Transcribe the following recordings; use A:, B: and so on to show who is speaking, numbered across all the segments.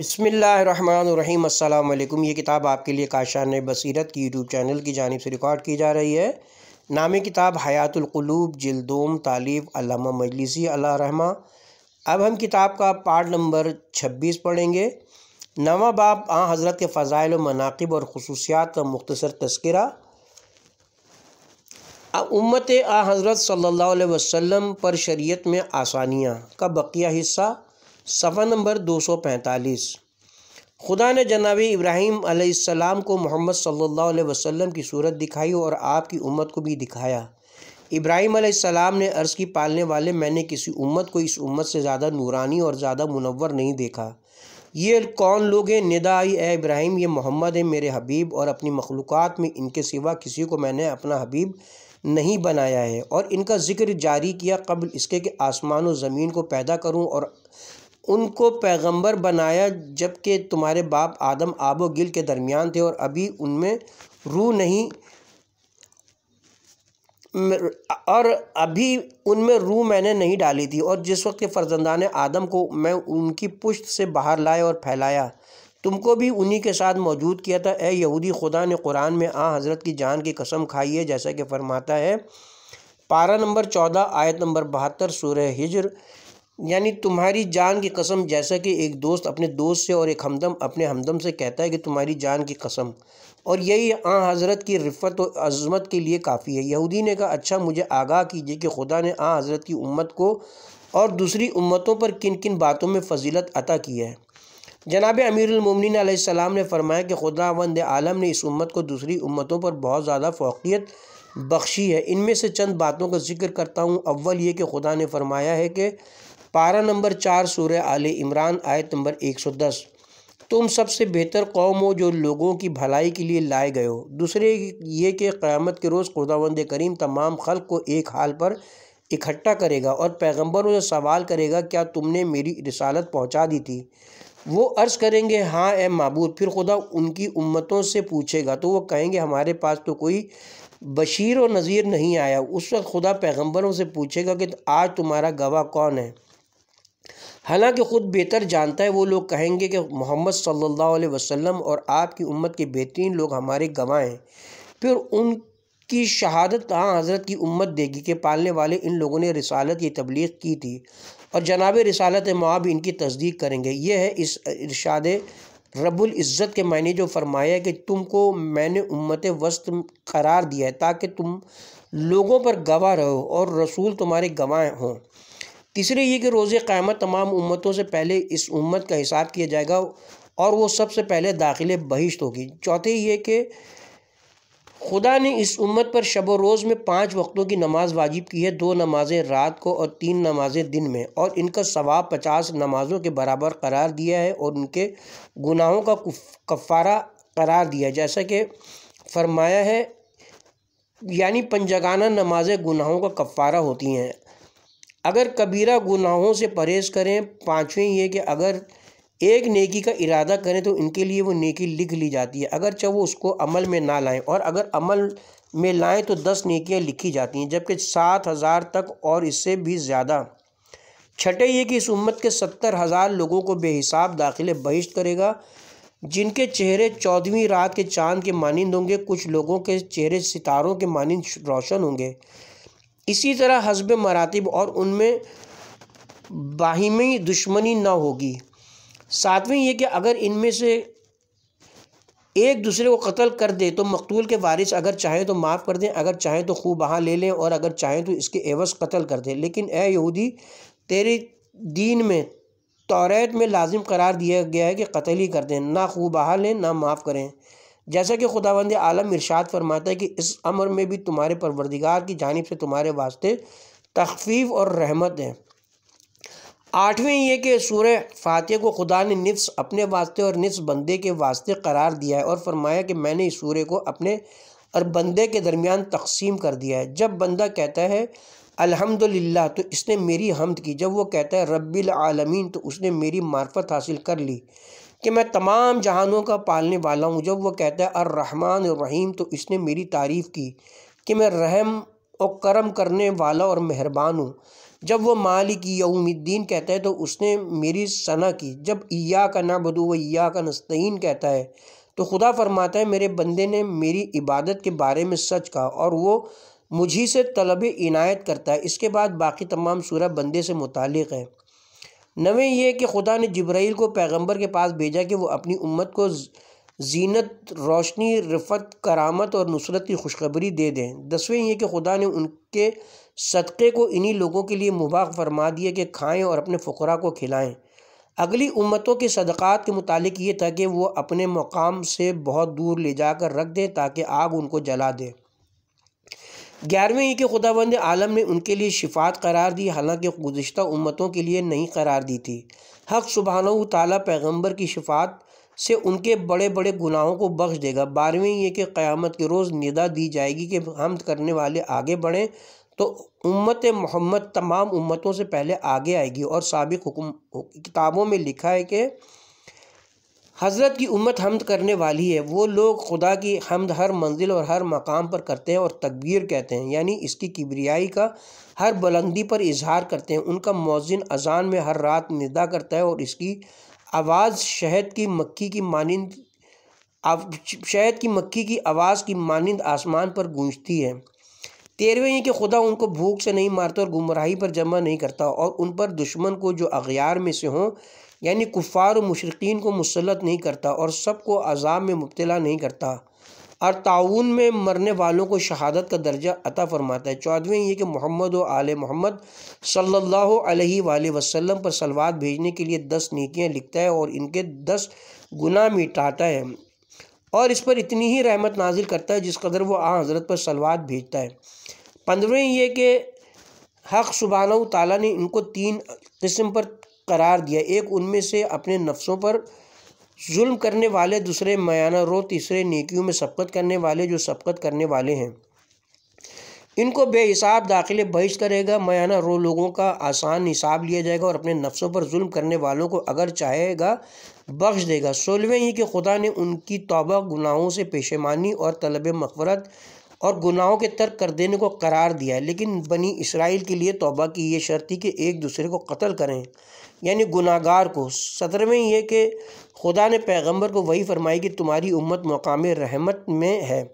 A: बसमीम् अल्लाम ये किताब आपके लिए काशान बसीरत की यूट्यूब चैनल की जानब से रिकॉर्ड की जा रही है नामी किताब हयातलक़लूब जल्दोम तालीफ़ मजलिसी मजलिसी रहमा अब हम किताब का पार्ट नंबर छब्बीस पढ़ेंगे नवा बाब आ हज़रत के व मनाकब और खसूसियात का मुख्तर तस्करा उम्मत आ हज़रत सल्ला वसम पर शरीत में आसानियाँ का बकिया हिस्सा सफ़ा नंबर 245 खुदा ने जनाब इब्राहिम आसमाम को मोहम्मद सल्लल्लाहु अलैहि वसल्लम की सूरत दिखाई और आपकी उम्मत को भी दिखाया इब्राहिम आसमाम ने अर्ज़ की पालने वाले मैंने किसी उम्मत को इस उम्मत से ज़्यादा नूरानी और ज़्यादा मुनवर नहीं देखा ये कौन लोग हैं निदा आई ए इब्राहिम ये मोहम्मद है मेरे हबीब और अपनी मखलूक़ात में इनके सिवा किसी को मैंने अपना हबीब नहीं बनाया है और इनका ज़िक्र जारी किया कबल इसके कि आसमान और ज़मीन को पैदा करूं और उनको पैगंबर बनाया जबकि तुम्हारे बाप आदम आबो गिल के दरमियान थे और अभी उनमें रूह नहीं और अभी उनमें रूह मैंने नहीं डाली थी और जिस वक्त के ने आदम को मैं उनकी पुश्त से बाहर लाए और फैलाया तुमको भी उन्हीं के साथ मौजूद किया था ए यहूदी खुदा ने कुरान में आ हज़रत की जान की कसम खाई है जैसा कि फरमाता है पारा नंबर चौदह आयत नंबर बहत्तर सूर्य हिजर यानी तुम्हारी जान की कसम जैसा कि एक दोस्त अपने दोस्त से और एक हमदम अपने हमदम से कहता है कि तुम्हारी जान की कसम और यही आ हज़रत की रिफ़त और अज़मत के लिए काफ़ी है यहूदी ने कहा अच्छा मुझे आगाह कीजिए कि खुदा ने आ हज़रत की उम्मत को और दूसरी उम्मतों पर किन किन बातों में फजीलत अता की है जनाब अमीरमिन आसमाम ने फरमाया कि खुदा वंद आलम ने इस उम्मत को दूसरी उम्मतों पर बहुत ज़्यादा फोकियत बख्शी है इनमें से चंद बातों का जिक्र करता हूँ अव्वल ये कि खुदा ने फरमाया है कि पारा नंबर चार सूर्य आल इमरान आयत नंबर एक सौ दस तुम सबसे बेहतर कौम हो जो लोगों की भलाई के लिए लाए गए हो दूसरे ये कि क़्यामत के रोज़ खुदावंद करीम तमाम खल को एक हाल पर इकट्ठा करेगा और पैगंबरों से सवाल करेगा क्या तुमने मेरी रिसालत पहुंचा दी थी वो अर्ज़ करेंगे हाँ ए मबूद फिर खुदा उनकी उम्मतों से पूछेगा तो वो कहेंगे हमारे पास तो कोई बशीर और नज़ीर नहीं आया उस वक्त खुदा पैगंबरों से पूछेगा कि आज तुम्हारा गवाह कौन है हालांकि ख़ुद बेहतर जानता है वो लोग कहेंगे कि मोहम्मद सल्लल्लाहु अलैहि वसल्लम और आपकी उम्मत के बेहतरीन लोग हमारे गवाह हैं फिर उनकी शहादत कहाँ हज़रत की उम्मत देगी कि पालने वाले इन लोगों ने रिसालत की तबलीग की थी और जनाब रिसालत माँ भी इनकी तस्दीक करेंगे यह है इस इरशाद रब्बुल इज़्ज़त के मायने जो फरमाया कि तुमको मैंने उम्मत वस्त करार दिया है ताकि तुम लोगों पर गवाह रहो और रसूल तुम्हारे गवाह हों तीसरे ये कि रोज़ क़्यामत तमाम उम्मतों से पहले इस उम्मत का हिसाब किया जाएगा और वो सबसे पहले दाखिल बहिश्त होगी चौथे ये कि खुदा ने इस उम्मत पर शब रोज़ में पाँच वक्तों की नमाज वाजिब की है दो नमाजें रात को और तीन नमाजें दिन में और इनका सवाब पचास नमाजों के बराबर करार दिया है और उनके गुनाहों का कफ़ारा करार दिया जैसा कि फरमाया है यानी पंजगाना नमाजें गुनाहों का कफ़ारा होती हैं अगर कबीरा गुनाहों से परहेज़ करें पाँचवें ये कि अगर एक नेकी का इरादा करें तो इनके लिए वो नेकी लिख ली जाती है चाहे वो उसको अमल में ना लाएं और अगर अमल में लाएं तो दस नेकियां लिखी जाती हैं जबकि सात हज़ार तक और इससे भी ज़्यादा छठे ये कि इस उम्मत के सत्तर हज़ार लोगों को बेहिसाब दाखिल बहिष्ट करेगा जिनके चेहरे चौदहवीं रात के चाँद के मानंद होंगे कुछ लोगों के चेहरे सितारों के मानंद रोशन होंगे इसी तरह हजब मरातब और उनमें बाहिमी दुश्मनी ना होगी सातवीं ये कि अगर इनमें से एक दूसरे को कत्ल कर दे तो मकतूल के वारिस अगर चाहें तो माफ़ कर दें अगर चाहें तो खूब बहा ले लें और अगर चाहें तो इसके एवज कत्ल कर दें लेकिन ए यहूदी तेरे दीन में तोरेत में लाजिम करार दिया गया है कि कतल ही कर दें ना खूब बहा लें ना माफ़ करें जैसा कि खुदावंद आलम इरशाद फरमाता है कि इस अमर में भी तुम्हारे परवरदिगार की जानब से तुम्हारे वास्ते तखफीफ और रहमत है आठवीं ये कि सूर्य फातह को खुदा ने नफ्स अपने वास्ते और नफ्स बंदे के वास्ते करार दिया है और फरमाया कि मैंने इस सूर्य को अपने और बंदे के दरमियान तकसीम कर दिया है जब बंदा कहता है अल्हम्दुलिल्लाह तो इसने मेरी हमद की जब वो कहता है रब्बिल आलमीन तो उसने मेरी मार्फत हासिल कर ली कि मैं तमाम जहानों का पालने वाला हूँ जब वह कहता है अर्रहमान रहीम तो इसने मेरी तारीफ़ की कि मैं रहम और करम करने वाला और मेहरबान हूँ जब वह मालिक यौमुद्दीन कहता है तो उसने मेरी सना की जब इया का ना बदू व इया का नस्तीन कहता है तो खुदा फरमाता है मेरे बंदे ने मेरी इबादत के बारे में सच कहा और वो मुझी से तलब इनायत करता है इसके बाद बाकी तमाम सूरह बंदे से मुतक़ है नवे ये कि खुदा ने जब्राइल को पैगम्बर के पास भेजा कि वो अपनी उम्मत को जीनत रोशनी रफ़त करामत और नुसरत की खुशखबरी दे दें दसवें ये कि खुदा ने उनके सदक़े को इन्हीं लोगों के लिए मुबाक फरमा दिया कि खाएँ और अपने फ़करा को खिलाएँ अगली उम्मतों के सदक़ात के मुतालिक ये था कि वो अपने मकाम से बहुत दूर ले जाकर रख दें ताकि आग उनको जला दे ग्यारहवें ये कि खुदावंद आलम ने उनके लिए शिफात करार दी हालांकि गुज्त उम्मतों के लिए नहीं करार दी थी हक सुबहान तला पैगम्बर की शिफात से उनके बड़े बड़े गुनाहों को बख्श देगा बारहवीं ये कि क़्यामत के रोज़ निदा दी जाएगी कि हम करने वाले आगे बढ़ें तो उम्मत मोहम्मद तमाम उम्मतों से पहले आगे आएगी और सबक किताबों में लिखा है कि हज़रत की उम्मत हमद करने वाली है वो लोग खुदा की हमद हर मंजिल और हर मकाम पर करते हैं और तकबीर कहते हैं यानी इसकी किबरियाई का हर बुलंदी पर इजहार करते हैं उनका मौजिन अजान में हर रात निदा करता है और इसकी आवाज़ शहद की मक्खी की मानंद शहद की मक्खी की आवाज़ की मानंद आसमान पर गूंजती है तेरहवें ये कि खुदा उनको भूख से नहीं मारता और गुमराही पर जमा नहीं करता और उन पर दुश्मन को जो अगियार में से हों यानी कुफ़ार मशरकिन को मुसलत नहीं करता और सबको अजाम में मुबला नहीं करता और ताउन में मरने वालों को शहादत का दर्जा अता फ़रमाता है चौदहवें ये कि मोहम्मद व आल मोहम्मद सल्ला वसलम पर सलवाद भेजने के लिए दस नीतियाँ लिखता है और इनके दस गुना मिटाता है और इस पर इतनी ही रहमत नाजिल करता है जिस कदर वह आ हज़रत पर सलवाद भेजता है पंद्रहवें ये कि हक़ सुबहाना ताली ने इनको तीन किस्म पर करार दिया एक उनमें से अपने नफ्सों पर जुल्म करने वाले दूसरे मयाना रो तीसरे नेकियों में सबकत करने वाले जो सबकत करने वाले हैं इनको बेहिसाब दाखिले बहिश करेगा मयाना रो लोगों का आसान हिसाब लिया जाएगा और अपने नफ्सों पर जुल्म करने वालों को अगर चाहेगा बख्श देगा सोलवें ही कि खुदा ने उनकी तोबा गुनाहों से पेशेमानी और तलब मफरत और गुनाहों के तर्क कर देने को करार दिया है लेकिन बनी इसराइल के लिए तोबा की ये शर्त थी कि एक दूसरे को कत्ल करें यानी गुनागार को सत्रहवें ये कि खुदा ने पैगंबर को वही फरमाई कि तुम्हारी उम्मत मकाम रहमत में है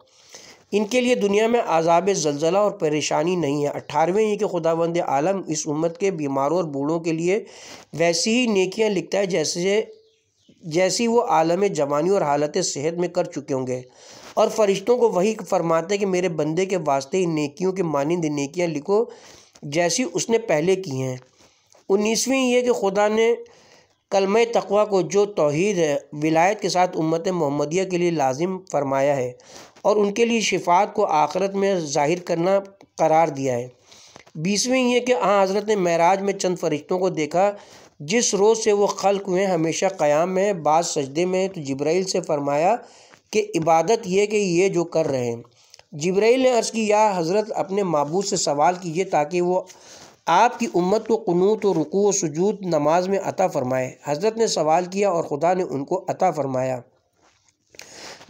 A: इनके लिए दुनिया में आज़ाब जलजला और परेशानी नहीं है अट्ठारहवें ये कि खुदावंद आलम इस उम्मत के बीमारों और बूढ़ों के लिए वैसी ही नेकियाँ लिखता है जैसे जैसी वो आलम जवानी और हालत सेहत में कर चुके होंगे और फरिश्तों को वही फरमाते कि मेरे बंदे के वास्ते इन नेकियों के मानंद नेकियाँ लिखो जैसी उसने पहले की हैं उन्नीसवीं ये कि खुदा ने कलम तकवा को जो तोहद है विलायत के साथ उम्मत मोहम्मदिया के लिए लाजिम फरमाया है और उनके लिए शिफात को आखरत में ज़ाहिर करना करार दिया है बीसवीं ये कि आ हाँ, हज़रत ने महराज में चंद फरिश्तों को देखा जिस रोज़ से वो खल्क हुए हमेशा क़याम में बाद सजदे में तो जब्राइल से फ़रमाया कि इबादत ये कि ये जो कर रहे हैं जबराइल ने अर्ज़ की या हज़रत अपने मबूद से सवाल कीजिए ताकि वो आपकी उम्मत को क़नूत और रुकू और सजूद नमाज में अता फ़रमाए हज़रत ने सवाल किया और ख़ुदा ने उनको अता फ़रमाया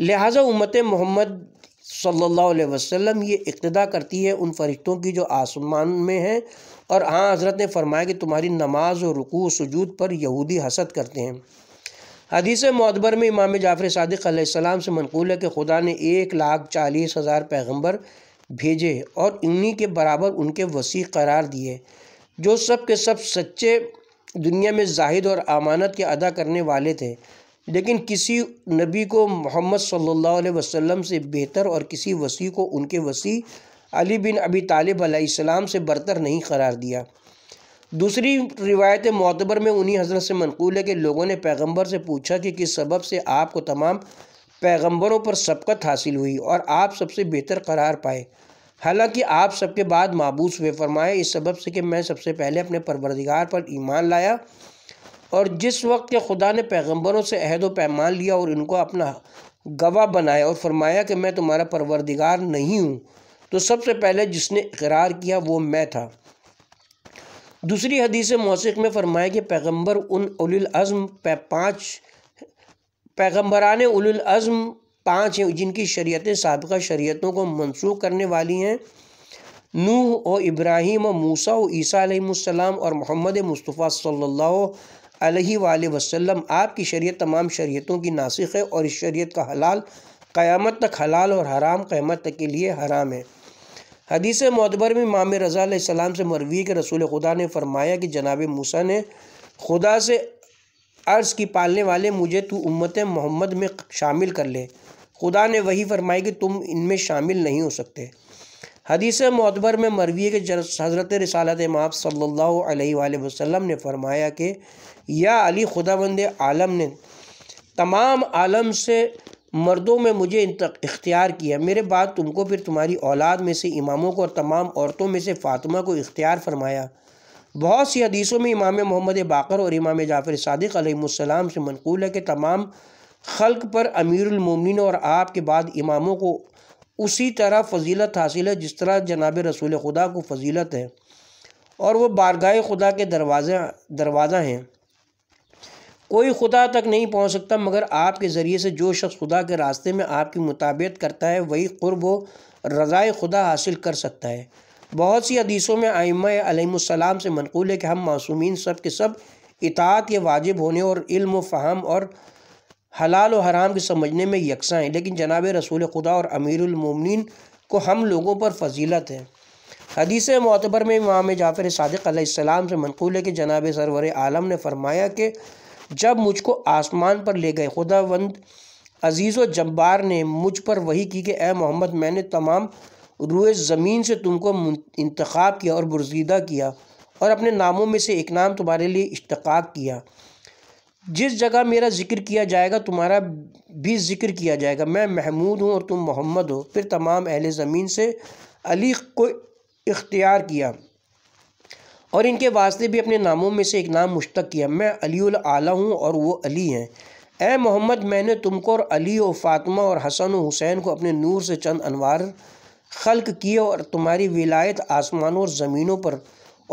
A: लिहाजा उम्मत मोहम्मद सल्लल्लाहु अलैहि वसल्लम ये इक्तदा करती है उन फरिश्तों की जो आसमान में हैं और हाँ हज़रत ने फरमाया कि तुम्हारी नमाज और रुकू सजूद पर यहूदी हसद करते हैं हदीस मतबर में इमाम जाफ़र सदक़म से मनकूल है कि खुदा ने एक लाख चालीस हज़ार पैगम्बर भेजे और इन्हीं के बराबर उनके वसी करार दिए जो सब के सब सच्चे दुनिया में जाहिद और अमानत के अदा करने वाले थे लेकिन किसी नबी को मोहम्मद सल्ला वसम से बेहतर और किसी वसी को उनके वसी अली बिन अबी तालिब अलैहिस्सलाम से बरतर नहीं करार दिया दूसरी रिवायत मतबर में उन्हीं हजरत से मनकूल है कि लोगों ने पैगम्बर से पूछा कि किस सबब से आपको तमाम पैगम्बरों पर सबकत हासिल हुई और आप सबसे बेहतर करार पाए हालांकि आप सबके बाद माबूस हुए फरमाए इस सबब से कि मैं सबसे पहले अपने परवरदिगार पर ईमान लाया और जिस वक्त के खुदा ने पैगम्बरों से अहद व पैमान लिया और इनको अपना गवाह बनाया और फरमाया कि मैं तुम्हारा परवरदिगार नहीं हूँ तो सबसे पहले जिसने इकरार किया वो मैं था दूसरी हदीस मौसिक में फरमाया कि पैगम्बर उन उलज़म पे पाँच पैगम्बरान उलज़म पाँच हैं जिनकी शरीयतें सबका शरीतों को मनसूख करने वाली हैं नूह और इब्राहिम और मूसा और ईसा और मोहम्मद मुस्तफ़ा सल्ला वसम आपकी शरीत तमाम शरीतों की नासिक है और इस शरीत का हलाल क़्यामत तक हलाल और हराम क़्यामत तक के लिए हराम है हदीस मतबर में माम रज़ाम से मरवी के रसूल खुदा ने फरमाया कि जनाब मूसा ने खुदा से अर्ज़ की पालने वाले मुझे तो उम्मत मोहम्मद में शामिल कर ले खुदा ने वही फरमाई कि तुम इनमें शामिल नहीं हो सकते हदीस मतबर में मरवी के हज़रत रसालत माप सल्ला वसम ने फरमाया कि या अली खुदा बंद आलम ने तमाम आलम से मर्दों में मुझे इख्तियार किया मेरे बाद तुमको फिर तुम्हारी औलाद में से इमामों को और तमाम औरतों में से फातिमा को इख्तियार फरमाया बहुत सी हदीसों में इमाम मोहम्मद बाकर और इमाम जाफ़र सदक अलैहिस्सलाम से मनकूल है कि तमाम खल्क पर अमीरमिन और आपके बाद इमामों को उसी तरह फजीलत हासिल है जिस तरह जनाब रसूल खुदा को फजीलत है और वह बारगाह खुदा के दरवाज़ा दरवाज़ा हैं कोई खुदा तक नहीं पहुंच सकता मगर आपके ज़रिए से जो शख्स खुदा के रास्ते में आपकी मुताबियत करता है वही क़ुरब रज़ाए खुदा हासिल कर सकता है बहुत सी हदीसों में आइमाम से मनकूल है कि हम मासूमिन सब के सब इतात के वाजिब होने और इल्म फ़हम और हलाल और हराम के समझने में यकसा हैं लेकिन जनाब रसूल खुदा और अमीरमिन को हम लोगों पर फजीलत है हदीस मतबर में इमाम जाफ़र सदक़ से मनकूल है कि जनाब सरवर आलम ने फरमाया कि जब मुझको आसमान पर ले गए खुदावंद अजीज़ व जब्बार ने मुझ पर वही की कि ए मोहम्मद मैंने तमाम रुए ज़मीन से तुमको इंतखब किया और बुरजीदा किया और अपने नामों में से एक नाम तुम्हारे लिए इश्तक किया जिस जगह मेरा ज़िक्र किया जाएगा तुम्हारा भी ज़िक्र किया जाएगा मैं महमूद हूँ और तुम मोहम्मद हो फिर तमाम अहल ज़मीन से अली को इख्तियार किया और इनके वास्ते भी अपने नामों में से एक नाम मुश्तक किया मैं अली आला हूँ और वो अली हैं ए मोहम्मद मैंने तुमको और अली और फातमा और हसन और हुसैन को अपने नूर से चंद अनवार खल्क किए और तुम्हारी विलायत आसमानों और ज़मीनों पर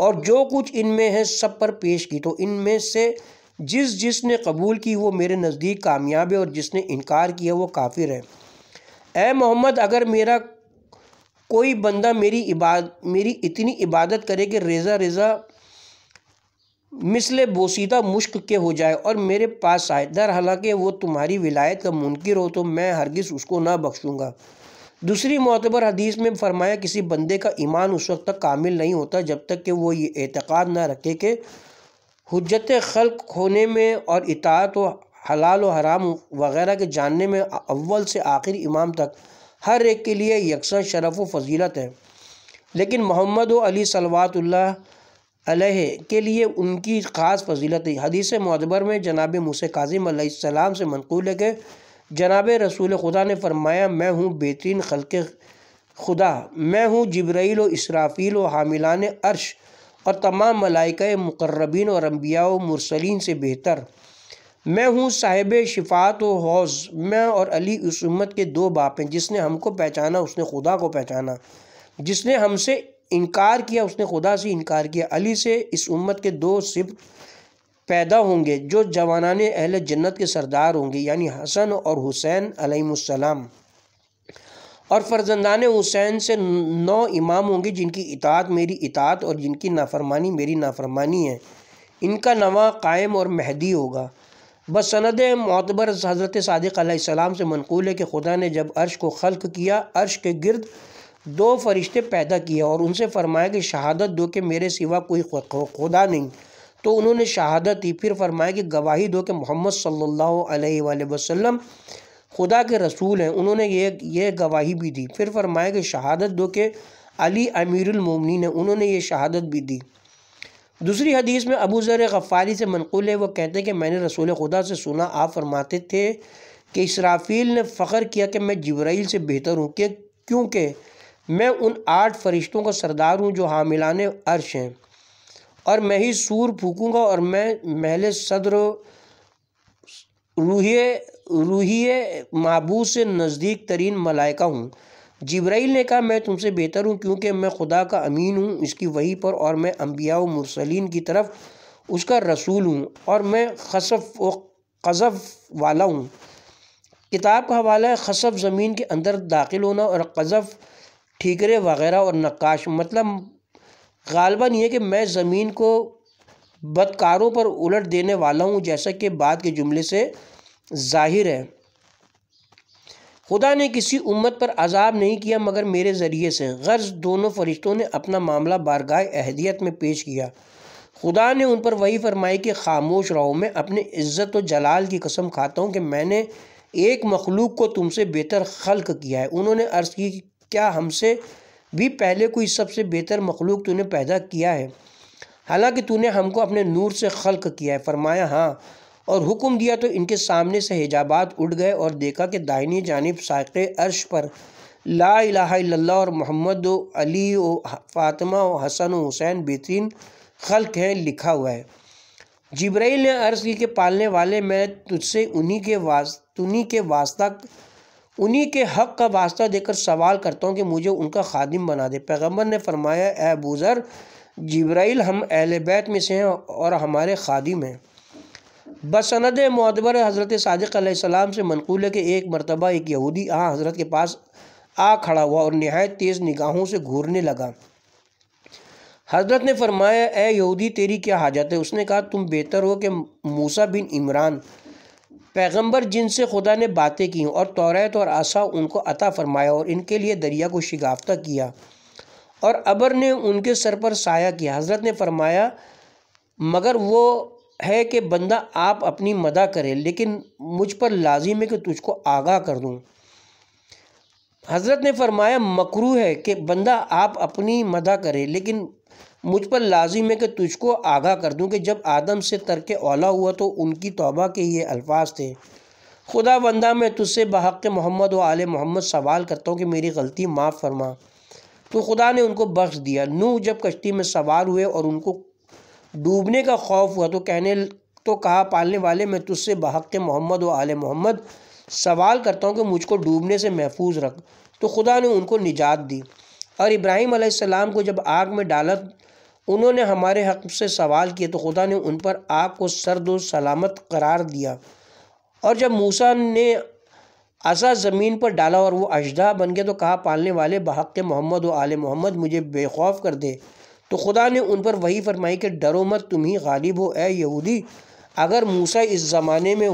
A: और जो कुछ इनमें है सब पर पेश की तो इनमें से जिस जिसने कबूल की वो मेरे नज़दीक कामयाब है और जिसने इनकार किया वो काफिर है ए मोहम्मद अगर मेरा कोई बंदा मेरी इबाद मेरी इतनी इबादत करे कि रेज़ा रेज़ा मिसल बोसीदा मुश्क के हो जाए और मेरे पास आए दर हालांकि वो तुम्हारी विलायत का मुनकर हो तो मैं हरगिज़ उसको ना बख्शूँगा दूसरी मोतबर हदीस में फरमाया किसी बंदे का ईमान उस वक्त तक कामिल नहीं होता जब तक कि वो ये एतक़ाद ना रखे कि हजत खल्क होने में और इतात व हलाल व हराम वगैरह के जानने में अव्वल से आखिर इमाम तक हर एक के लिए यकसर शरफ व फजीलत है लेकिन मोहम्मद अली सलवातुल्ला के लिए उनकी ख़ास फजीलत है हदीस मतबर में जनाब मूस काजिम से मनकूल है कि जनाब रसूल खुदा ने फरमाया मैं हूँ बेहतरीन खलक खुदा मैं हूँ जब्राइल व इसराफील व हामिलान अर्श और तमाम मलाइक मुकर्रबिन और अम्बिया व मुरसलिन से बेहतर मैं हूँ साहिब शिफात व हौज़ मैं और अली उस उम्मत के दो बाप हैं जिसने हमको पहचाना उसने खुदा को पहचाना जिसने हमसे इनकार किया उसने खुदा से इनकार किया अली से इस उम्मत के दो सिप पैदा होंगे जो जवानान अहल जन्नत के सरदार होंगे यानी हसन और हुसैन अलैहिस्सलाम और फ़रजंदान हुसैन से नौ इमाम होंगे जिनकी इतात मेरी इतात और जिनकी नाफरमानी मेरी नाफरमानी है इनका नवा कायम और महदी होगा सनद मतबर हज़रत सदक़ाम से मनकूल है कि खुदा ने जब अर्श को खल्क किया अर्श के गिरद दो फरिश्ते पैदा किए और उनसे फरमाया कि शहादत दो कि मेरे सिवा कोई खुदा नहीं तो उन्होंने शहादत दी फिर फरमाया कि गवाही दो कि मोहम्मद सल्ला वसम खुदा के रसूल हैं उन्होंने ये ये गवाही भी दी फिर फरमाया कि शहादत दो के अली अमीरमिन ने उन्होंने ये शहादत भी दी दूसरी हदीस में अबू ज़र गफ़ारी से मनकूल है वो कहते हैं कि मैंने रसूल खुदा से सुना आप फरमाते थे कि इसराफील ने फ़ख्र किया कि मैं जबराइल से बेहतर हूँ कि क्योंकि मैं उन आठ फरिश्तों का सरदार हूँ जो हामिलान अर्श हैं और मैं ही सूर फूकूँगा और मैं महल सदर रूही रूही महबूस से नज़दीक तरीन मलाइका हूँ जिब्राइल ने कहा मैं तुमसे बेहतर हूँ क्योंकि मैं खुदा का अमीन हूँ इसकी वही पर और मैं अम्बिया मुरसलिन की तरफ उसका रसूल हूँ और मैं खसफ व कज़फ़ वाला हूँ किताब का हवाला है खसफ ज़मीन के अंदर दाखिल होना और कज़फ़ ठीकरे वगैरह और नक्काश मतलब गालबा नहीं है कि मैं ज़मीन को बदकारों पर उलट देने वाला हूँ जैसा कि बाद के जुमले से ज़ाहिर है खुदा ने किसी उम्मत पर अजाब नहीं किया मगर मेरे ज़रिए से गर्ज दोनों फरिश्तों ने अपना मामला बारगाह अहदियत में पेश किया खुदा ने उन पर वही फरमाई कि खामोश रहो मैं अपने इज़्ज़त व जलाल की कसम खाता हूँ कि मैंने एक मखलूक को तुमसे बेहतर खल्क किया है उन्होंने अर्ज़ की क्या हमसे भी पहले कोई सबसे बेहतर मखलूक तूने पैदा किया है हालांकि तूने हमको अपने नूर से खल्क किया है फरमाया हाँ और हुक्म दिया तो इनके सामने से हिजाबात उड़ गए और देखा कि दाहिनी जानब साक़ अर्श पर ला इला और मोहम्मद अली व फ़ातिमा व हसन व हुसैन बेहतरीन खल्क हैं लिखा हुआ है ज़िब्राइल ने अर्ज़ की कि पालने वाले मैं तुझसे उन्हीं के वास उन्हीं के वास्ता उन्हीं के हक़ का वास्ता देकर सवाल करता हूँ कि मुझे उनका खादिम बना दे पैगम्बर ने फरमाया ए बूज़र जब्राइल हम अहल बैत में से हैं और हमारे खादिम हैं बसनद मतबर हज़रत सदक़ से मनकूल है कि एक मरतबा एक यहूदी आ हाँ, हज़रत के पास आ खड़ा हुआ और नहायत तेज़ निगाहों से घूरने लगा हज़रत ने फरमाया यहूदी तेरी क्या हाजत है उसने कहा तुम बेहतर हो कि मूसा बिन इमरान पैगंबर जिनसे खुदा ने बातें की और तोरेत और आशा उनको अता फरमाया और इनके लिए दरिया को शिगाफ्ता किया और अबर ने उनके सर पर साया किया हज़रत ने फरमाया मगर वो है कि बंदा आप अपनी मदा करे लेकिन मुझ पर लाजिम है कि तुझको आगाह कर दूँ हज़रत ने फरमाया मकरू है कि बंदा आप अपनी मदा करे लेकिन मुझ पर लाजिम है कि तुझको आगाह कर दूँ कि जब आदम से तरके ओला हुआ तो उनकी तोबा के ये अल्फाज थे खुदा बंदा मैं तुझसे बहक मोहम्मद व आल मोहम्मद सवाल करता हूँ कि मेरी गलती माफ़ फरमा तो खुदा ने उनको बख्श दिया नू जब कश्ती में सवार हुए और उनको डूबने का खौफ हुआ तो कहने तो कहा पालने वाले मैं तुझसे बहक मोहम्मद व आले मोहम्मद सवाल करता हूँ कि मुझको डूबने से महफूज रख तो खुदा ने उनको निजात दी और इब्राहिम आसमाम को जब आग में डाला उन्होंने हमारे हक से सवाल किए तो खुदा ने उन पर आग को सर्द व सलामत करार दिया और जब मूसा ने असा ज़मीन पर डाला और वो अजदा बन गया तो कहा पालने वाले बहक मोहम्मद व आले मोहम्मद मुझे बेखौफ कर दे तो खुदा ने उन पर वही फरमाई कि डरो मत तुम ही गालिब हो ए यहूदी अगर मूसा इस ज़माने में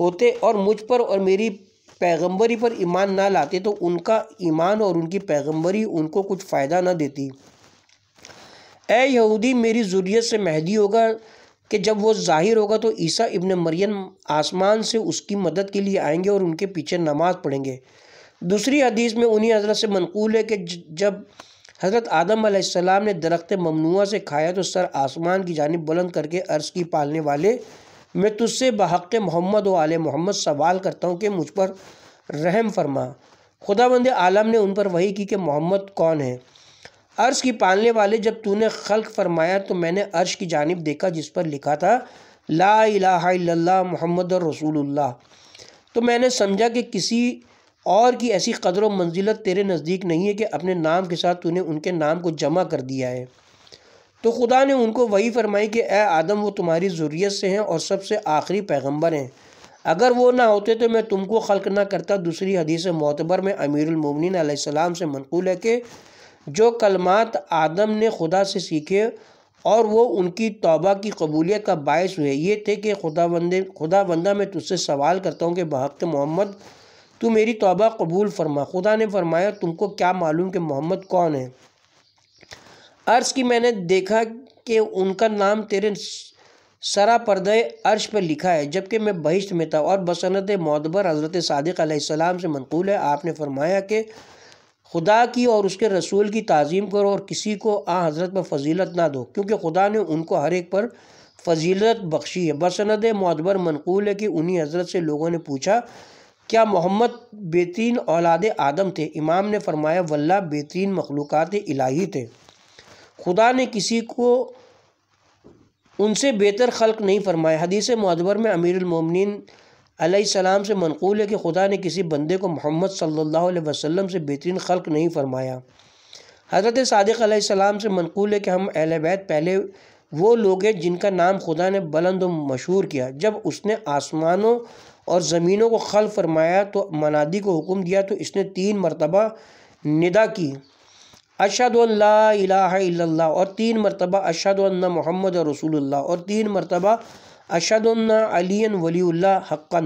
A: होते और मुझ पर और मेरी पैगंबरी पर ईमान ना लाते तो उनका ईमान और उनकी पैगंबरी उनको कुछ फ़ायदा ना देती ए यहूदी मेरी ज़रूरत से महदी होगा कि जब वो ज़ाहिर होगा तो ईसा इबन मरियम आसमान से उसकी मदद के लिए आएंगे और उनके पीछे नमाज़ पढ़ेंगे दूसरी हदीस में उन्हीं हजरत से मनकूल है कि जब हज़रत आदम आसमाम ने दरख्त ममनुआ से खाया तो सर आसमान की जानब बुलंद करके अर्श की पालने वाले मैं तुझसे बहक़ मोहम्मद व आल मोहम्मद सवाल करता हूँ कि मुझ पर रहम फरमा खुदा बंद आलम ने उन पर वही की कि मोहम्मद कौन है अर्श की पालने वाले जब तूने खल्क फरमाया तो मैंने अर्श की जानब देखा जिस पर लिखा था ला इलाहा इल्लल्लाह मोहम्मद रसूल तो मैंने समझा कि किसी और की ऐसी कदर व मंजिलत तेरे नज़दीक नहीं है कि अपने नाम के साथ तूने उनके नाम को जमा कर दिया है तो खुदा ने उनको वही फरमाई कि ए आदम वो तुम्हारी ज़ुरीत से हैं और सबसे आखिरी पैगंबर हैं अगर वो ना होते तो मैं तुमको खल्क ना करता दूसरी हदीस मोतबर में अमीरमिन से मनकूल है कि जो कलमात आदम ने खुदा से सीखे और वो उनकी तोबा की कबूलियत का बायस हुए ये थे कि खुदा बंदे खुदा बंदा मैं तुझसे सवाल करता हूँ कि बहक्त मोहम्मद तू मेरी तोबा कबूल फरमा खुदा ने फरमाया तुमको क्या मालूम कि मोहम्मद कौन है अर्श की मैंने देखा कि उनका नाम तेरे सरा पर्दे अर्श पर लिखा है जबकि मैं बहिश्त में था और बसनत मौदबर हज़रत सदक से मनकूल है आपने फरमाया कि खुदा की और उसके रसूल की तज़ीम करो और किसी को आ हज़रत पर फजीलत ना दो क्योंकि खुदा ने उनको हर एक पर फजीलत बख्शी है बसनत मतबर मनकूल है कि उन्हीं हज़रत से लोगों ने पूछा क्या मोहम्मद बेहतरीन औलाद आदम थे इमाम ने फरमाया वल्ला बेहतरीन मखलूक़ इलाही थे खुदा ने किसी को उनसे बेहतर खल्क नहीं फरमाया हदीस मदबर में अमीरमिन सलाम से मनकूल है कि खुदा ने किसी बंदे को मोहम्मद सल्लल्लाहु अलैहि वसल्लम से बेहतरीन खल्क नहीं फरमाया हज़रत सलाम से मनकूल है कि हम अहल बैत पहले वो लोग हैं जिनका नाम खुदा ने बुलंद मशहूर किया जब उसने आसमानों और ज़मीनों को खल फरमाया तो मनादी को हुक्म दिया तो इसने तीन मरतबा निदा की अशद और तीन मरतबा अशद मोहम्मद रसूल और तीन मरतबा अशद अली वली हक़ा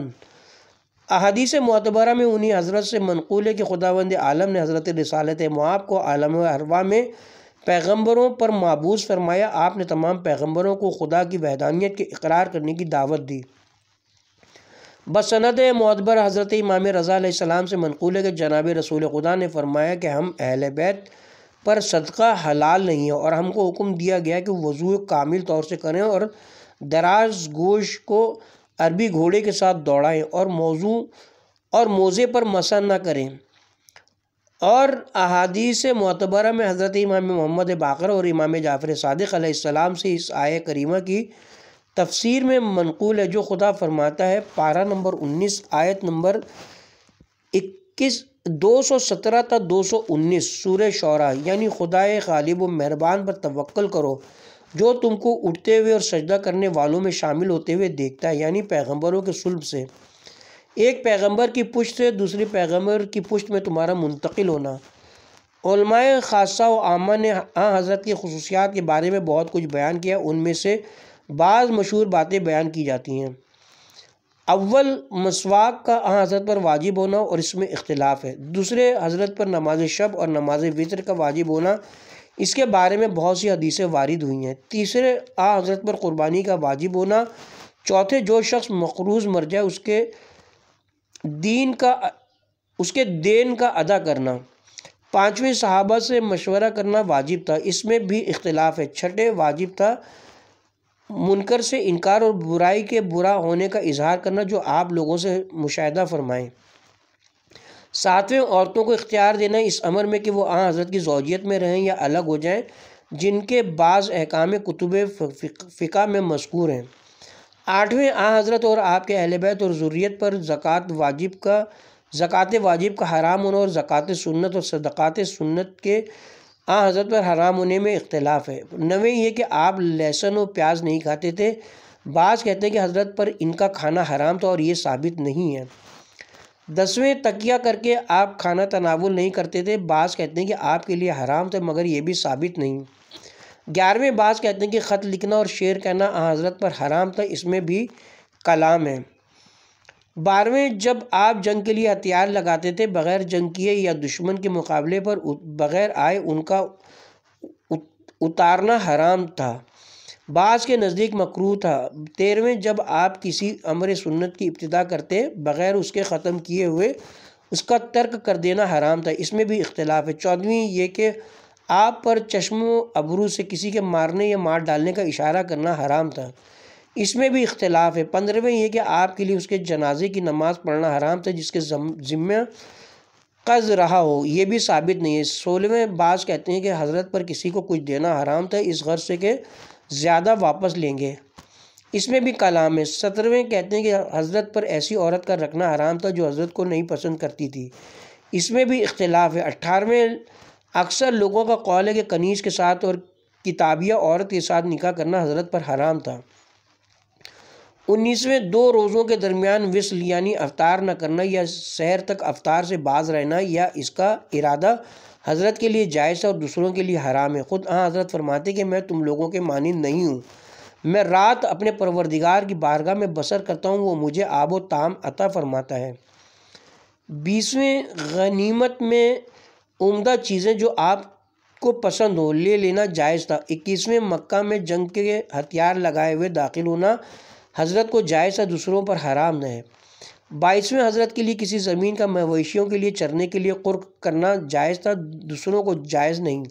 A: अहदीस मतबरा में उन्हीं हज़रत से मनकूल है कि खुदावंद आलम ने हज़रत रसालत मुआब को आलम अरवा में पैगम्बरों पर मबूस फरमाया आपने तमाम पैगम्बरों को खुदा की वैदानियत के इकरार करने की दावत दी बसनत मतबर हज़रत इमाम रज़ा से मनकूल है कि जनाब रसूल खुदा ने फरमाया कि हम अहल बैत पर सदका हलाल नहीं है और हमको हुक्म दिया गया कि वज़ू कामिल तौर से करें और दराज गोश को अरबी घोड़े के साथ दौड़ाएँ और मौजू और मोज़े पर मसा ना करें और अहादीस मतबरा में हज़रत इमाम मोहम्मद बाकर और इमाम जाफ़र सदक से इस आय करीमा की तफसीर में मनकूल है जो खुदा फरमाता है पारा नंबर उन्नीस आयत नंबर इक्कीस दो सौ सत्रह तक दो सौ उन्नीस सूर शरा यानी खुदाए गालिब व मेहरबान पर तवक्ल करो जो तुमको उठते हुए और सजदा करने वालों में शामिल होते हुए देखता है यानी पैगंबरों के सुल्ब से एक पैगंबर की पुश्त से दूसरी पैगंबर की पुश्त में तुम्हारा मुंतकिल होना खासा व आमा ने आ हज़रत की खसूसियात के बारे में बहुत कुछ बयान किया उनमें से बाज़ मशहूर बातें बयान की जाती हैं अव्वल मसवाक का अहा हजरत पर वाजिब होना और इसमें इख्तलाफ है दूसरे हजरत पर नमाज शब और नमाज वितर का वाजिब होना इसके बारे में बहुत सी हदीसें वारिद हुई हैं तीसरे आ हजरत पर क़ुरबानी का वाजिब होना चौथे जो शख्स मकरूज मर जाए उसके दीन का उसके देन का अदा करना पाँचवें सहाबा से मशवरा करना वाजिब था इसमें भी इख्तलाफ है छठे वाजिब था मुनकर से इनकार और बुराई के बुरा होने का इजहार करना जो आप लोगों से मुशाह फरमाएँ सातवें औरतों को इख्तियार देना इस अमर में कि वो आ हज़रत की जोजियत में रहें या अलग हो जाएं जिनके बाज़ अहकाम कुतुब फ़िका में मशकूर हैं आठवें आ हज़रत और आपके अहल बैत और ज़रूरीत पर ज़क़़त वाजिब का ज़क़़त वाजिब का हराम होना और ज़क़़त सुन्नत और सदक़ात सुन्नत के आ हाँ, हज़रत पर हराम होने में इख्तलाफ है नवे ये कि आप लहसुन और प्याज नहीं खाते थे बाज़ कहते हैं कि हज़रत पर इनका खाना हराम था और ये साबित नहीं है दसवें तकिया करके आप खाना तनावल नहीं करते थे बाज़ कहते हैं कि आपके लिए हराम थे मगर ये भी साबित नहीं ग्यारहवें बाज़ कहते हैं कि ख़त लिखना और शेयर कहना हाँ, हज़रत पर हराम था इसमें भी कलाम है बारहवें जब आप जंग के लिए हथियार लगाते थे बगैर जंग किए या दुश्मन के मुकाबले पर बगैर आए उनका उतारना हराम था बास के नज़दीक मकरू था तेरहवें जब आप किसी अमर सुन्नत की इब्तदा करते बग़ैर उसके ख़त्म किए हुए उसका तर्क कर देना हराम था इसमें भी इख्तलाफ है चौदहवीं ये कि आप पर चश्मो अबरू से किसी के मारने या मार डालने का इशारा करना हराम था इसमें भी इख्तलाफ है पंद्रहवें यह कि आपके लिए उसके जनाजे की नमाज़ पढ़ना हराम था जिसके ज़िम्मे कर्ज रहा हो ये भी साबित नहीं है सोलहवें बाज कहते हैं कि हज़रत पर किसी को कुछ देना हराम था इस गर्ज से कि ज़्यादा वापस लेंगे इसमें भी कलाम है सत्रहवें कहते हैं कि हज़रत पर ऐसी औरत का रखना हराम था जो हज़रत को नहीं पसंद करती थी इसमें भी इख्तलाफ है अट्ठारहवें अक्सर लोगों का कौल है कि कनीज़ के साथ और किताबिया औरत के साथ निकाह करना हज़रत पर हराम था उन्नीसवें दो रोज़ों के दरमियान विसल यानी अवतार न करना या शहर तक अवतार से बाज रहना या इसका इरादा हज़रत के लिए जायज़ है और दूसरों के लिए हराम है ख़ुद हाँ हज़रत फरमाते कि मैं तुम लोगों के मानंद नहीं हूँ मैं रात अपने परवरदिगार की बारगाह में बसर करता हूँ वो मुझे आबो ताम अता फरमाता है बीसवें गनीमत में उमदा चीज़ें जो आप को पसंद हो ले लेना जायज़ था इक्कीसवें मक्का में जंग के हथियार लगाए हुए दाखिल होना हजरत को जायज़ है दूसरों पर हराम न है बाईसवें हजरत के लिए किसी ज़मीन का मवेशियों के लिए चरने के लिए कुर्क करना जायज़ था दूसरों को जायज़ नहीं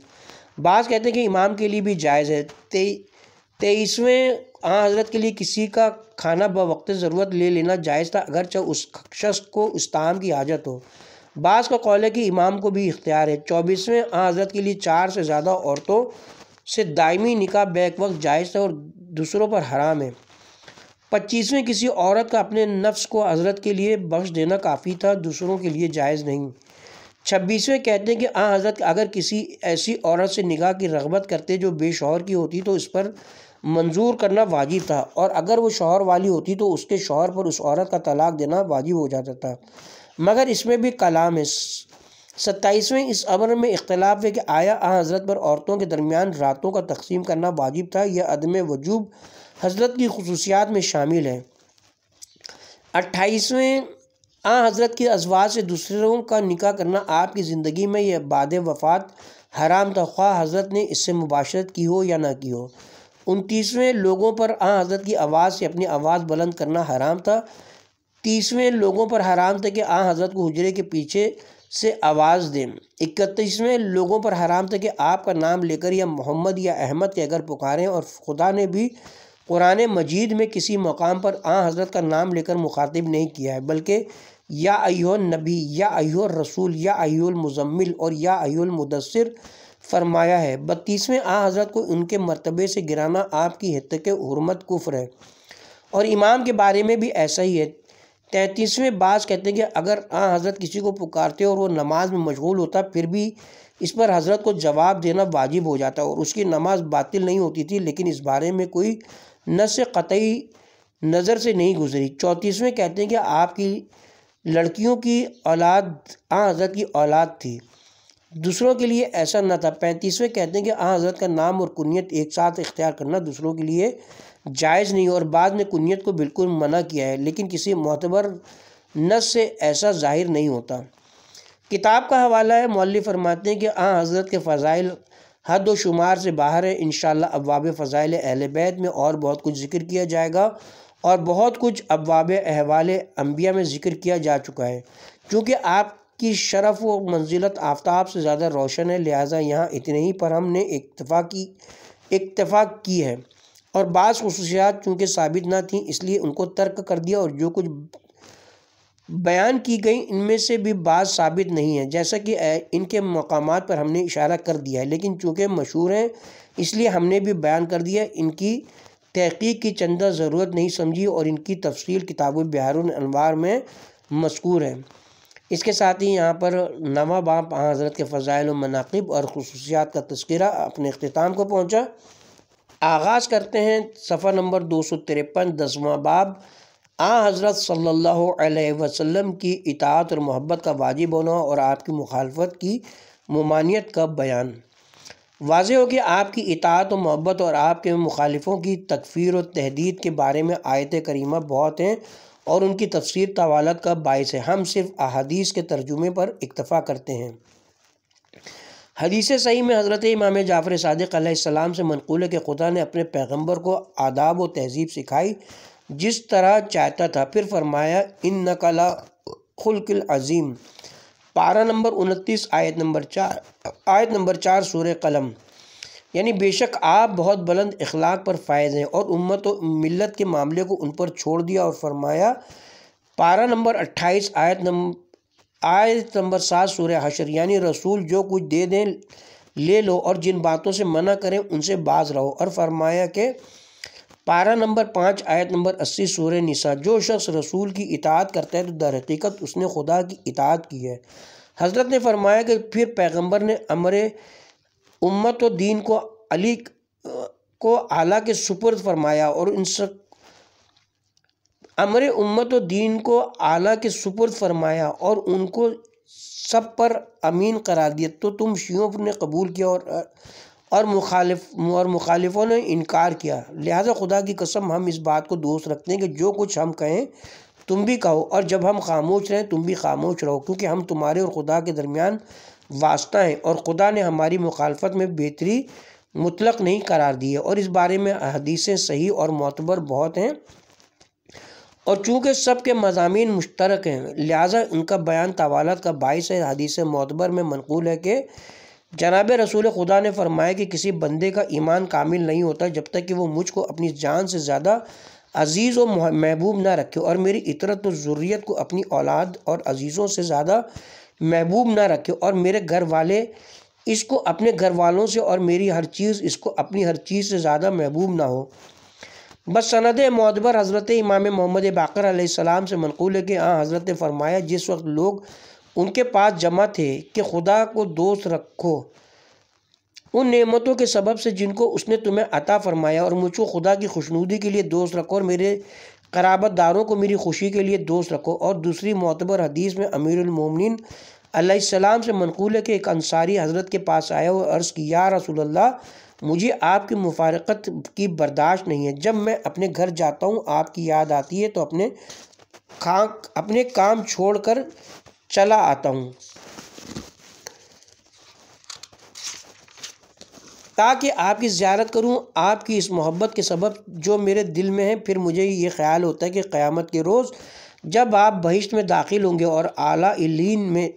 A: बाज़ कहते हैं कि इमाम के लिए भी जायज़ है तेईसवें आ हाँ, हजरत के लिए किसी का खाना बवक्त ज़रूरत ले लेना जायज़ था अगरचे उस शख्स को इस्ताम की हाजत हो बाज़ का कौल है कि इमाम को भी इख्तियार है चौबीसवें आ हाँ, हजरत के लिए चार से ज़्यादा औरतों से दायमी निकाह बैक वक्त जायज़ है और दूसरों पर हराम है पच्चीसवें किसी औरत का अपने नफ्स को हजरत के लिए बख्श देना काफ़ी था दूसरों के लिए जायज़ नहीं छब्बीसवें कहते हैं कि आ हाँ, हजरत अगर किसी ऐसी औरत से निगाह की रगबत करते जो बेशौहर की होती तो इस पर मंजूर करना वाजिब था और अगर वो शोहर वाली होती तो उसके शोहर पर उस औरत का तलाक देना वाजिब हो जाता था मगर इसमें भी कलाम है सत्ताईसवें इस अमर में इख्तलाफ है कि आया आ हाँ, हज़रत पर औरतों के दरमियान रातों का तकसीम करना वाजिब था यह अदम वजूब हज़रत की खसूसियात में शामिल है अट्ठाईसवें आ हज़रत की अजवा से दूसरों का निका करना आपकी ज़िंदगी में यह बाद वफ़ात हराम था ख्वा हज़रत ने इससे मुबाशरत की हो या ना की हो उनतीसवें लोगों पर आ हज़रत की आवाज़ से अपनी आवाज़ बुलंद करना हराम था तीसवें लोगों पर हराम था कि आ हज़रत को हजरे के पीछे से आवाज़ दें इकतीसवें लोगों पर हराम था कि आपका नाम लेकर या मोहम्मद या अहमद के अगर पुकारें और खुदा ने भी कुरान मजीद में किसी मकाम पर आ हज़रत का नाम लेकर मुखातिब नहीं किया है बल्कि या अयो नबी या अयो रसूल या अयोलमज़म्मिल और या अयोलमदसर फरमाया है बत्तीसवें आ हज़रत को उनके मरतबे से गिराना आपकी के हरमत कुफ्र है और इमाम के बारे में भी ऐसा ही है तैंतीसवें बास कहते हैं कि अगर आ हज़रत किसी को पुकारते और वह नमाज में मशगूल होता फिर भी इस पर हज़रत को जवाब देना वाजिब हो जाता और उसकी नमाज बातिल नहीं होती थी लेकिन इस बारे में कोई न से कतई नज़र से नहीं गुजरी चौंतीसवें कहते हैं कि आपकी लड़कियों की औलाद आ हज़रत की औलाद थी दूसरों के लिए ऐसा न था पैंतीसवें कहते हैं कि आ हज़रत का नाम और कुनीत एक साथ इख्तियार करना दूसरों के लिए जायज़ नहीं और बाद में कुनीत को बिल्कुल मना किया है लेकिन किसी मोतबर नस से ऐसा जाहिर नहीं होता किताब का हवाला है मौल फरमाते हैं कि आ हज़रत के फ़ज़ाइल हद शुमार से बाहर है इन अबवाब फ़ज़ाइल अहल बैत में और बहुत कुछ जिक्र किया जाएगा और बहुत कुछ अबाब अहवाल अम्बिया में ज़िक्र किया जा चुका है क्योंकि आपकी शरफ़ व मंजिलत आफ्ताब से ज़्यादा रोशन है लिहाजा यहाँ इतने ही पर हमने इतफ़ा की इतफ़ा की है और बास खसूसियात चूँकि साबित ना थी इसलिए उनको तर्क कर दिया और जो कुछ बयान की गई इनमें से भी बात साबित नहीं है जैसा कि इनके मकाम पर हमने इशारा कर दिया है लेकिन चूँकि मशहूर हैं इसलिए हमने भी बयान कर दिया इनकी तहकीक की चंदा ज़रूरत नहीं समझी और इनकी तफसील किताब बिहार में मशकूर है इसके साथ ही यहाँ पर नवा बाप हज़रत हाँ, के फ़ज़ाइल मनाकब और खसूसियात का तस्करा अपने अख्ताम को पहुँचा आगाज़ करते हैं सफ़र नंबर दो सौ तिरपन दसवा बाब आ हज़रत सल्लल्लाहु अलैहि वसल्लम की इतात और मोहब्बत का वाजिब होना और आपकी मुखालफत की ममानियत का बयान वाज हो कि आपकी इतात और मोहब्बत और आपके मुखालफों की तकफ़ीर और तहदीद के बारे में आयत करीमा बहुत हैं और उनकी तफसीर तवालत का बायस है हम सिर्फ अहदीस के तर्जुमे पर इक्तफ़ा करते हैं हदीस सही में हज़रत इमाम जाफ़र सदक से मनकूल के खुदा ने अपने पैगम्बर को आदाब व तहजीब सिखाई जिस तरह चाहता था फिर फरमाया इन नकला खुलकिल अज़ीम पारा नंबर उनतीस आयत नंबर चार आयत नंबर चार सूर कलम यानी बेशक आप बहुत बुलंद अखलाक पर फायज़ हैं और उम्मत व मिलत के मामले को उन पर छोड़ दिया और फरमाया पारा नंबर अट्ठाईस आयत नंबर आयत नंबर सात सूर हशर यानी रसूल जो कुछ दे दें ले लो और जिन बातों से मना करें उनसे बाज रहो और फरमाया कि पारा नंबर पाँच आयत नंबर अस्सी सूर निसा जो शख्स रसूल की इतात करता है तो दर हकीकत उसने खुदा की इतात की है हज़रत ने फरमाया कि फिर पैगंबर ने अमर उम्मत व दीन को अली को आला के सुपुर्द फरमाया और इन सब अमर उम्मत व दीन को आला के सुपुर्द फरमाया और उनको सब पर अमीन करार दिया तो तुम शियों ने कबूल किया और और मुखालिफ और मुखालिफों ने इनकार किया लिहाजा खुदा की कसम हम इस बात को दोस्त रखते हैं कि जो कुछ हम कहें तुम भी कहो और जब हम खामोश रहें तुम भी खामोश रहो क्योंकि हम तुम्हारे और खुदा के दरमियान वास्ता हैं और खुदा ने हमारी मुखालफत में बेहतरी मुतलक नहीं करार दी है और इस बारे में हदीसें सही और मोतबर बहुत हैं और चूँकि सब के मजामी मुश्तरक हैं लिहाजा उनका बयान तवालत का बायस है हदीस मोतबर में मनकूल है कि जनाब रसूल खुदा ने फरमाया कि किसी बंदे का ईमान कामिल नहीं होता जब तक कि वो मुझको अपनी जान से ज़्यादा अजीज़ और महबूब ना रखे और मेरी इतरत व ज़रूरीत को अपनी औलाद और अजीज़ों से ज़्यादा महबूब ना रखे और मेरे घर वाले इसको अपने घर वालों से और मेरी हर चीज़ इसको अपनी हर चीज़ से ज़्यादा महबूब ना हो बस सनद मतबर हज़रत इमाम मोहम्मद बाकर सलाम से मनकूल है कि हाँ हज़रत फ़रमाया जिस वक्त लोग उनके पास जमा थे कि खुदा को दोस्त रखो उन नेमतों के सबब से जिनको उसने तुम्हें अता फरमाया और मुझको खुदा की खुशनूदी के लिए दोस्त रखो और मेरे कराबत दारों को मेरी खुशी के लिए दोस्त रखो और दूसरी मोतबर हदीस में अमीरमिन सलाम से मनकूल है कि एक अंसारी हज़रत के पास आया और अर्ज़ की या रसूलल्लाह मुझे आपकी मुफारकत की बर्दाश्त नहीं है जब मैं अपने घर जाता हूँ आपकी याद आती है तो अपने खा अपने काम छोड़कर चला आता हूँ ताकि आपकी ज्यारत करूँ आपकी इस मोहब्बत के सबब जो मेरे दिल में है फिर मुझे ये ख्याल होता है कि क़्यामत के रोज़ जब आप बहिश्त में दाखिल होंगे और आला इलीन में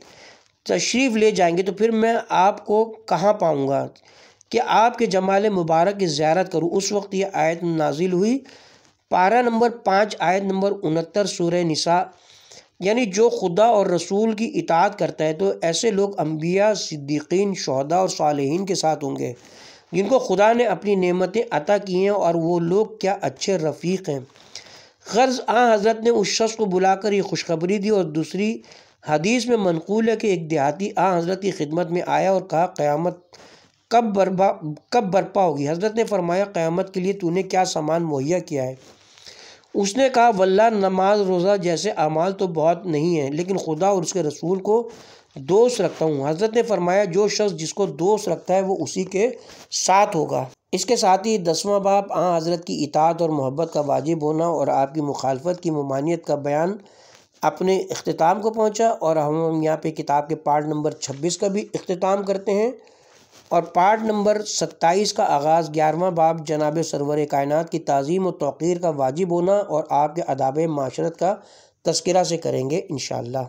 A: तशरीफ़ ले जाएंगे तो फिर मैं आपको कहाँ पाऊँगा कि आपके जमाल मुबारक की ज्यारत करूँ उस वक्त ये आयत नाजिल हुई पारा नंबर पाँच आयत नंबर उनहत्तर सूर्य निसा यानी जो खुदा और रसूल की इतात करता है तो ऐसे लोग अम्बिया सिद्दीकीन शहदा और सालहन के साथ होंगे जिनको खुदा ने अपनी नेमतें अता की हैं और वो लोग क्या अच्छे रफ़ीक हैं गर्ज़ आ हज़रत ने उस शख्स को बुलाकर ये खुशखबरी दी और दूसरी हदीस में मनकूल है कि एक देहाती आ हज़रत की खिदमत में आया और कहा क़्यामत कब बर्पा कब बर्पा होगी हज़रत ने फरमाया क़्यामत के लिए तूने क्या सामान मुहैया किया है उसने कहा वल्ला नमाज रोज़ा जैसे अमाल तो बहुत नहीं है लेकिन खुदा और उसके रसूल को दोस्त रखता हूँ हज़रत ने फरमाया जो शख्स जिसको दोस्त रखता है वो उसी के साथ होगा इसके साथ ही दसवां बाप आ हज़रत की इतात और मोहब्बत का वाजिब होना और आपकी मुखालफत की ममानियत का बयान अपने अख्ताम को पहुँचा और हम यहाँ पे किताब के पार्ट नंबर छब्बीस का भी अख्ताम करते हैं और पार्ट नंबर सत्ताईस का आगाज़ ग्यारहवा बाब जनाब सरवर कायनत की तज़ीम और तौकीर का वाजिब होना और आपके अदाब माशरत का तस्करा से करेंगे इन